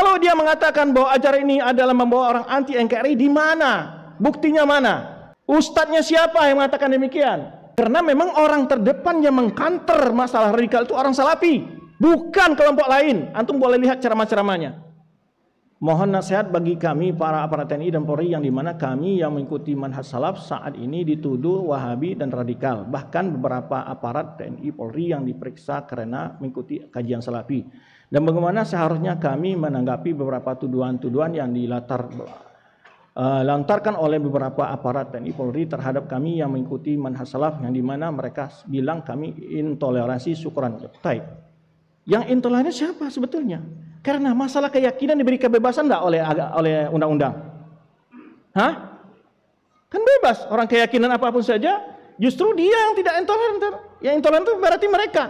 Kalau dia mengatakan bahwa acara ini adalah membawa orang anti NKRI, di mana? Buktinya mana? Ustadznya siapa yang mengatakan demikian? Karena memang orang terdepan yang mengkanter masalah radikal itu orang salafi, bukan kelompok lain. Antum boleh lihat ceramah-ceramahnya. Mohon nasihat bagi kami para aparat TNI dan Polri yang dimana kami yang mengikuti manhaj salaf saat ini dituduh wahabi dan radikal. Bahkan beberapa aparat TNI Polri yang diperiksa karena mengikuti kajian salafi. Dan bagaimana seharusnya kami menanggapi beberapa tuduhan-tuduhan yang dilatar uh, lantarkan oleh beberapa aparat TNI Polri terhadap kami yang mengikuti manhaj salaf yang dimana mereka bilang kami intoleransi syukuran. Baik. Yang intoleran siapa sebetulnya? Karena masalah keyakinan diberi kebebasan enggak oleh oleh undang-undang? Hah? Kan bebas orang keyakinan apapun saja, justru dia yang tidak intoleran. Yang intoleran itu berarti mereka.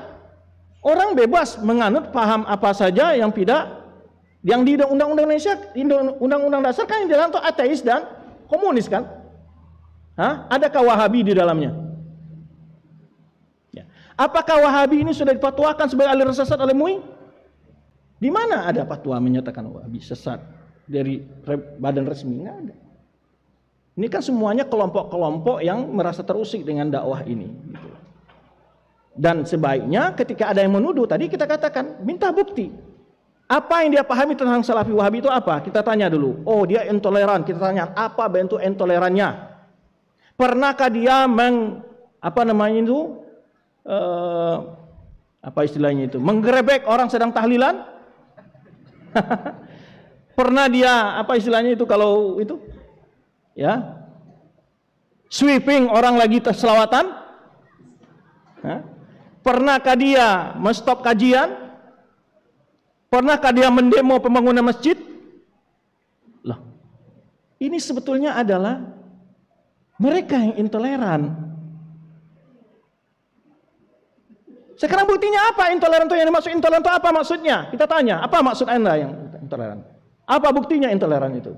Orang bebas menganut paham apa saja yang tidak yang di undang-undang Indonesia, undang-undang dasar kan yang di dalam itu ateis dan komunis kan? Hah? Adakah Wahabi di dalamnya? Apakah Wahabi ini sudah dipatuakan sebagai aliran sesat oleh MUI? Di mana ada fatwa menyatakan Wahabi sesat dari badan resmi? Nggak ada. Ini kan semuanya kelompok-kelompok yang merasa terusik dengan dakwah ini. Gitu. Dan sebaiknya ketika ada yang menuduh, tadi kita katakan, minta bukti. Apa yang dia pahami tentang Salafi Wahabi itu apa? Kita tanya dulu. Oh, dia intoleran. Kita tanya, apa bentuk intolerannya? Pernahkah dia meng, apa namanya itu, Eh, apa istilahnya itu? Menggerebek orang sedang tahlilan? Pernah dia apa istilahnya itu kalau itu? Ya. Sweeping orang lagi selawatan? Pernahkah dia menstop kajian? Pernahkah dia mendemo pembangunan masjid? Loh, ini sebetulnya adalah mereka yang intoleran. Sekarang buktinya apa intoleran itu yang dimaksud intoleran itu apa maksudnya? Kita tanya, apa maksud Anda yang intoleran? Apa buktinya intoleran itu?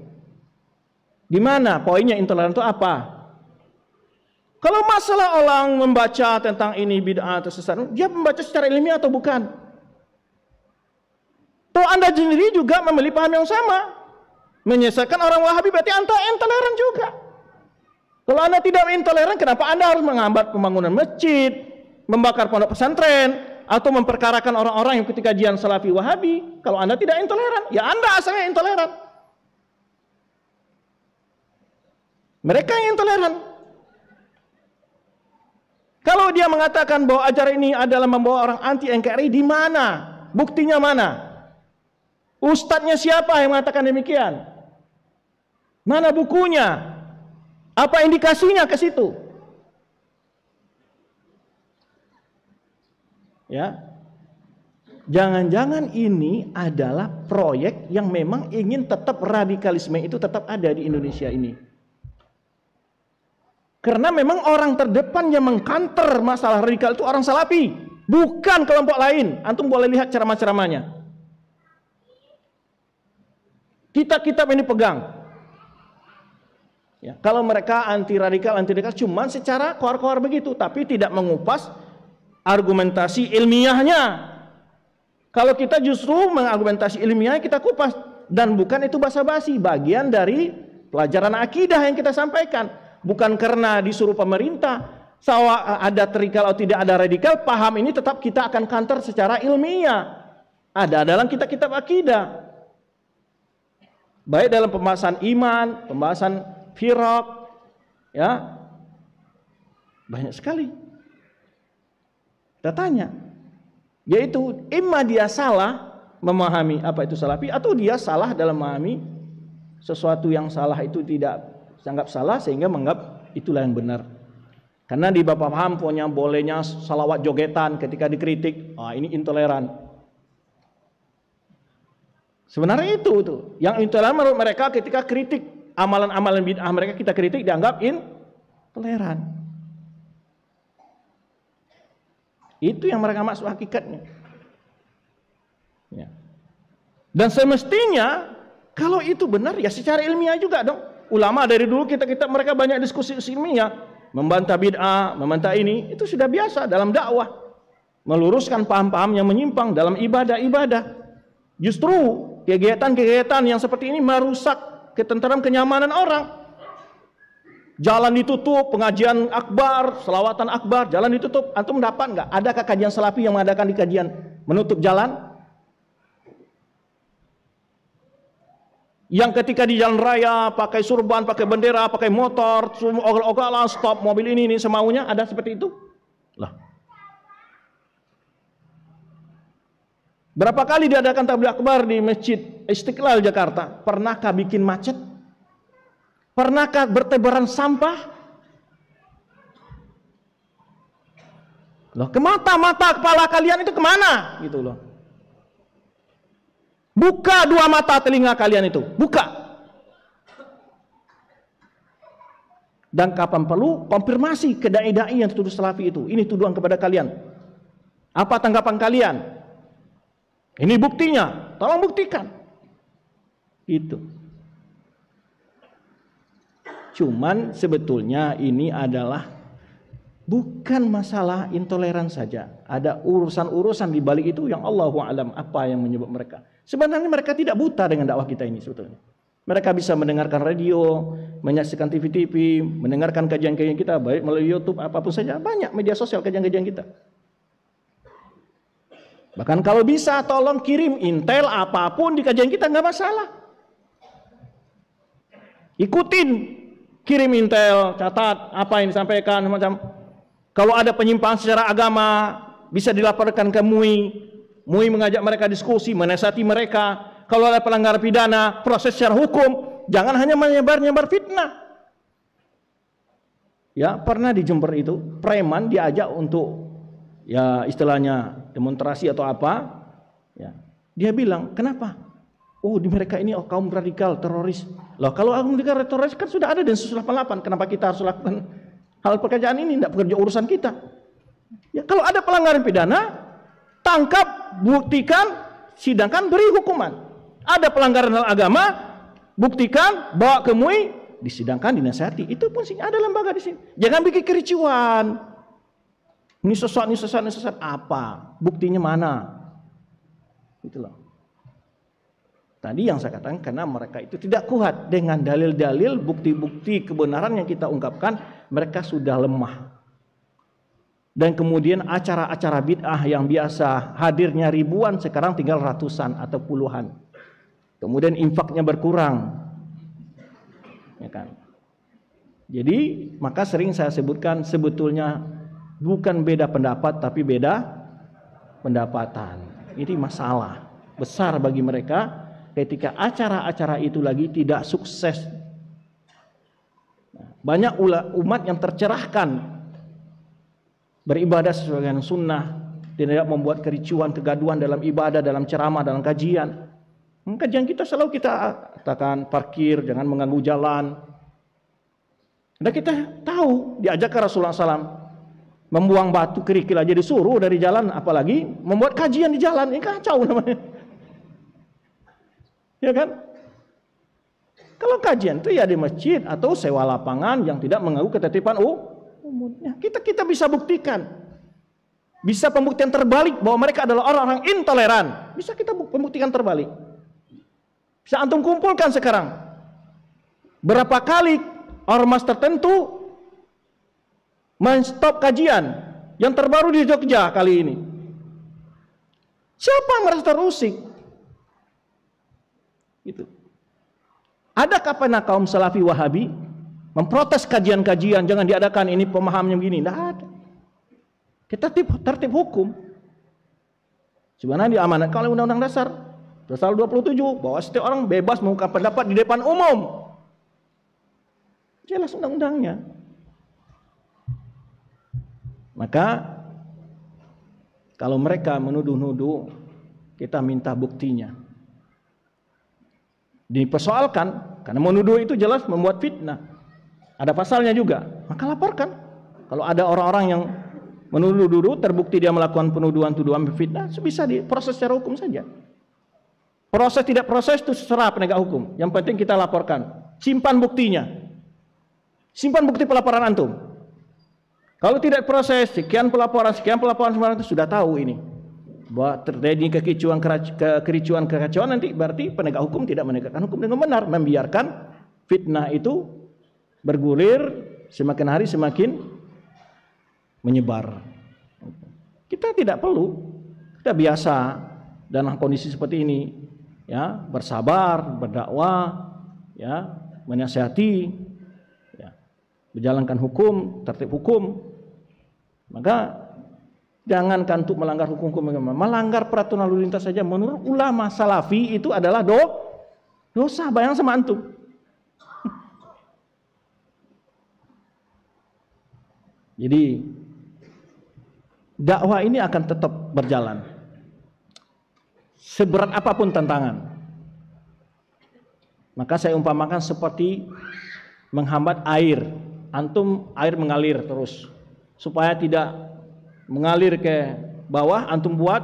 Di mana poinnya intoleran itu apa? Kalau masalah orang membaca tentang ini bid'ah atau sesat, dia membaca secara ilmiah atau bukan? Tuh Anda sendiri juga memiliki paham yang sama? Menyesatkan orang Wahabi berarti Anda intoleran juga. Kalau Anda tidak intoleran, kenapa Anda harus menghambat pembangunan masjid, membakar pondok pesantren atau memperkarakan orang-orang yang ketika kajian salafi wahabi kalau anda tidak intoleran ya anda asalnya intoleran mereka yang intoleran kalau dia mengatakan bahwa ajaran ini adalah membawa orang anti NKRI di mana buktinya mana ustadznya siapa yang mengatakan demikian mana bukunya apa indikasinya ke situ Ya. Jangan-jangan ini adalah proyek yang memang ingin tetap radikalisme itu tetap ada di Indonesia ini. Karena memang orang terdepan yang mengkanter masalah radikal itu orang salafi, bukan kelompok lain. Antum boleh lihat ceramah-ceramahnya. Kitab-kitab ini pegang, Ya, kalau mereka anti radikal, anti radikal cuman secara koar-koar begitu, tapi tidak mengupas argumentasi ilmiahnya. Kalau kita justru mengargumentasi ilmiah kita kupas dan bukan itu basa-basi bagian dari pelajaran akidah yang kita sampaikan. Bukan karena disuruh pemerintah sawa ada terikal atau tidak ada radikal, paham ini tetap kita akan kantor secara ilmiah. Ada dalam kitab-kitab akidah. Baik dalam pembahasan iman, pembahasan firaq, ya. Banyak sekali datanya yaitu imma dia salah memahami apa itu salafi atau dia salah dalam memahami sesuatu yang salah itu tidak dianggap salah sehingga menganggap itulah yang benar karena di Bapak paham punya bolehnya salawat jogetan ketika dikritik ah ini intoleran sebenarnya itu tuh yang intoleran menurut mereka ketika kritik amalan-amalan bid'ah mereka kita kritik dianggap intoleran Itu yang mereka maksud hakikatnya. Ya. Dan semestinya kalau itu benar ya secara ilmiah juga dong. Ulama dari dulu kita kita mereka banyak diskusi ilmiah, membantah bid'ah, membantah ini, itu sudah biasa dalam dakwah. Meluruskan paham-paham yang menyimpang dalam ibadah-ibadah. Justru kegiatan-kegiatan yang seperti ini merusak ketentraman kenyamanan orang. Jalan ditutup, pengajian akbar, selawatan akbar, jalan ditutup. Antum dapat nggak? Adakah kajian salafi yang mengadakan di kajian menutup jalan? Yang ketika di jalan raya pakai surban, pakai bendera, pakai motor, ogol-ogolan, stop mobil ini ini semaunya ada seperti itu? Lah. Berapa kali diadakan tabligh akbar di Masjid Istiqlal Jakarta? Pernahkah bikin macet? Pernahkah bertebaran sampah? Loh, kemata-mata kepala kalian itu kemana? Gitu loh. Buka dua mata telinga kalian itu. Buka. Dan kapan perlu konfirmasi ke dai-dai yang tuduh salafi itu. Ini tuduhan kepada kalian. Apa tanggapan kalian? Ini buktinya. Tolong buktikan. Itu. Cuman sebetulnya ini adalah bukan masalah intoleran saja. Ada urusan-urusan di balik itu yang Allahu alam apa yang menyebut mereka. Sebenarnya mereka tidak buta dengan dakwah kita ini sebetulnya. Mereka bisa mendengarkan radio, menyaksikan TV-TV, mendengarkan kajian-kajian kita baik melalui YouTube apapun saja, banyak media sosial kajian-kajian kita. Bahkan kalau bisa tolong kirim intel apapun di kajian kita nggak masalah. Ikutin kirim intel, catat apa yang disampaikan macam. Kalau ada penyimpangan secara agama, bisa dilaporkan ke MUI. MUI mengajak mereka diskusi, menasihati mereka. Kalau ada pelanggar pidana, proses secara hukum, jangan hanya menyebar-nyebar fitnah. Ya, pernah di Jember itu preman diajak untuk ya istilahnya demonstrasi atau apa? Ya. Dia bilang, "Kenapa? Oh, di mereka ini oh, kaum radikal, teroris. Loh kalau aku mendirikan restorasi kan sudah ada dan Densus 88, kenapa kita harus lakukan hal pekerjaan ini, tidak bekerja urusan kita. Ya, kalau ada pelanggaran pidana, tangkap, buktikan, sidangkan, beri hukuman. Ada pelanggaran hal agama, buktikan, bawa ke MUI, disidangkan, dinasihati. Itu pun ada lembaga di sini. Jangan bikin kericuan. Ini sesat, ini sesat, ini sesat. Apa? Buktinya mana? Itulah. Tadi yang saya katakan karena mereka itu tidak kuat dengan dalil-dalil, bukti-bukti kebenaran yang kita ungkapkan, mereka sudah lemah. Dan kemudian acara-acara bid'ah yang biasa hadirnya ribuan sekarang tinggal ratusan atau puluhan. Kemudian infaknya berkurang. Ya kan? Jadi maka sering saya sebutkan sebetulnya bukan beda pendapat tapi beda pendapatan. Ini masalah besar bagi mereka ketika acara-acara itu lagi tidak sukses. Banyak umat yang tercerahkan beribadah sesuai dengan sunnah, tidak membuat kericuan, kegaduhan dalam ibadah, dalam ceramah, dalam kajian. Kajian kita selalu kita katakan parkir, jangan mengganggu jalan. Dan kita tahu diajak ke Rasulullah SAW membuang batu kerikil aja disuruh dari jalan, apalagi membuat kajian di jalan, ini kacau namanya. Ya kan? Kalau kajian itu ya di masjid atau sewa lapangan yang tidak mengganggu ketertiban umum. kita kita bisa buktikan. Bisa pembuktian terbalik bahwa mereka adalah orang-orang intoleran. Bisa kita pembuktikan terbalik. Bisa antum kumpulkan sekarang. Berapa kali ormas tertentu menstop kajian yang terbaru di Jogja kali ini. Siapa yang merasa terusik? itu Adakah kapan kaum salafi wahabi memprotes kajian-kajian jangan diadakan ini pemahamnya begini? Tidak ada. Kita tertib, tertib hukum. Sebenarnya diamanatkan oleh Undang-Undang Dasar Pasal 27 bahwa setiap orang bebas mengungkap pendapat di depan umum. Jelas undang-undangnya. Maka kalau mereka menuduh-nuduh, kita minta buktinya dipersoalkan karena menuduh itu jelas membuat fitnah. Ada pasalnya juga. Maka laporkan. Kalau ada orang-orang yang menuduh dulu terbukti dia melakukan penuduhan tuduhan fitnah, bisa diproses secara hukum saja. Proses tidak proses itu serah penegak hukum. Yang penting kita laporkan. Simpan buktinya. Simpan bukti pelaporan antum. Kalau tidak proses, sekian pelaporan, sekian pelaporan, semuanya itu sudah tahu ini bahwa terjadi kekericuan kekericuan kekacauan nanti berarti penegak hukum tidak menegakkan hukum dengan benar membiarkan fitnah itu bergulir semakin hari semakin menyebar kita tidak perlu kita biasa dalam kondisi seperti ini ya bersabar berdakwah ya menasihati ya, menjalankan hukum tertib hukum maka Jangankan untuk melanggar hukum-hukum agama, melanggar peraturan lalu lintas saja menurut ulama salafi itu adalah do dosa. Bayang sama antum. Jadi dakwah ini akan tetap berjalan. Seberat apapun tantangan. Maka saya umpamakan seperti menghambat air. Antum air mengalir terus supaya tidak mengalir ke bawah antum buat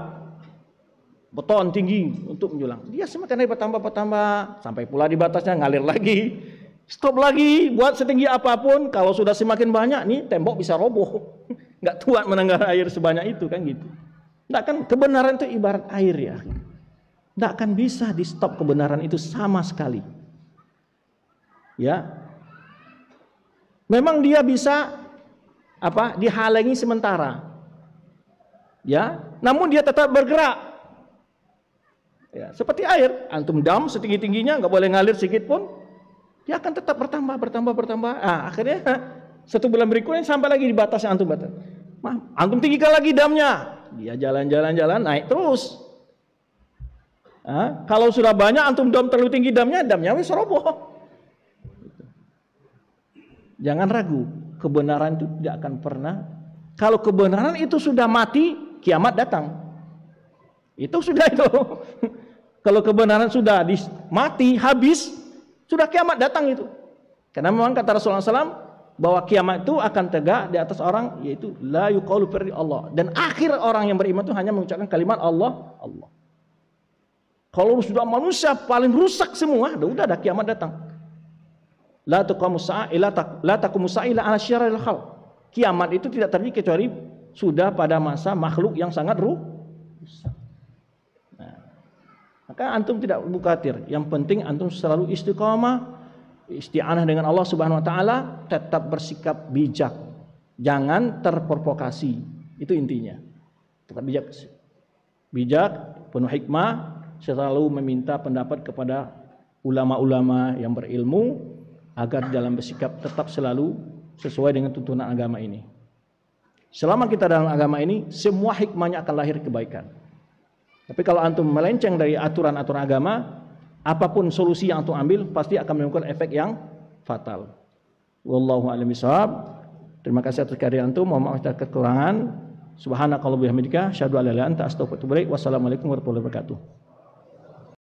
beton tinggi untuk menjulang dia semakin naik tambah tambah sampai pula di batasnya ngalir lagi stop lagi buat setinggi apapun kalau sudah semakin banyak nih tembok bisa roboh nggak kuat menanggar air sebanyak itu kan gitu nggak kan kebenaran itu ibarat air ya nggak akan bisa di stop kebenaran itu sama sekali ya memang dia bisa apa dihalangi sementara ya namun dia tetap bergerak ya, seperti air antum dam setinggi tingginya nggak boleh ngalir sedikit pun dia akan tetap bertambah bertambah bertambah nah, akhirnya satu bulan berikutnya sampai lagi di batas yang antum batas Ma, antum tinggikan lagi damnya dia jalan-jalan jalan naik terus nah, kalau sudah banyak antum dam terlalu tinggi damnya damnya wis roboh jangan ragu kebenaran itu tidak akan pernah kalau kebenaran itu sudah mati kiamat datang. Itu sudah itu. Kalau kebenaran sudah mati, habis, sudah kiamat datang itu. Karena memang kata Rasulullah SAW bahwa kiamat itu akan tegak di atas orang yaitu la yuqalu perdi Allah dan akhir orang yang beriman itu hanya mengucapkan kalimat Allah Allah. Kalau sudah manusia paling rusak semua, udah ada kiamat datang. La tuqamu sa'a ila la taqumu sa'ila ala syarril khalq. Kiamat itu tidak terjadi kecuali sudah pada masa makhluk yang sangat ruh Nah, maka antum tidak bukatir. Yang penting antum selalu istiqomah, isti'anah dengan Allah Subhanahu wa taala, tetap bersikap bijak. Jangan terprovokasi. Itu intinya. Tetap bijak. Bijak, penuh hikmah, selalu meminta pendapat kepada ulama-ulama yang berilmu agar dalam bersikap tetap selalu sesuai dengan tuntunan agama ini. Selama kita dalam agama ini, semua hikmahnya akan lahir kebaikan. Tapi kalau antum melenceng dari aturan-aturan agama, apapun solusi yang antum ambil pasti akan menimbulkan efek yang fatal. Wallahu a'lam Terima kasih atas kehadiran antum. Mohon maaf atas kekurangan. Subhanakallahumma wa bihamdika, syadu ala astaghfiruka wa atubu Wassalamualaikum warahmatullahi wabarakatuh.